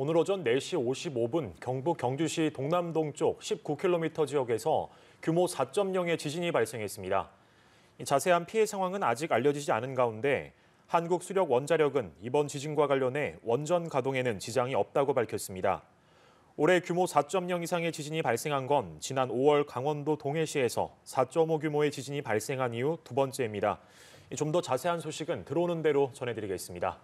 오늘 오전 4시 55분 경북 경주시 동남동 쪽 19km 지역에서 규모 4.0의 지진이 발생했습니다. 자세한 피해 상황은 아직 알려지지 않은 가운데 한국수력원자력은 이번 지진과 관련해 원전 가동에는 지장이 없다고 밝혔습니다. 올해 규모 4.0 이상의 지진이 발생한 건 지난 5월 강원도 동해시에서 4.5 규모의 지진이 발생한 이후 두 번째입니다. 좀 더 자세한 소식은 들어오는 대로 전해드리겠습니다.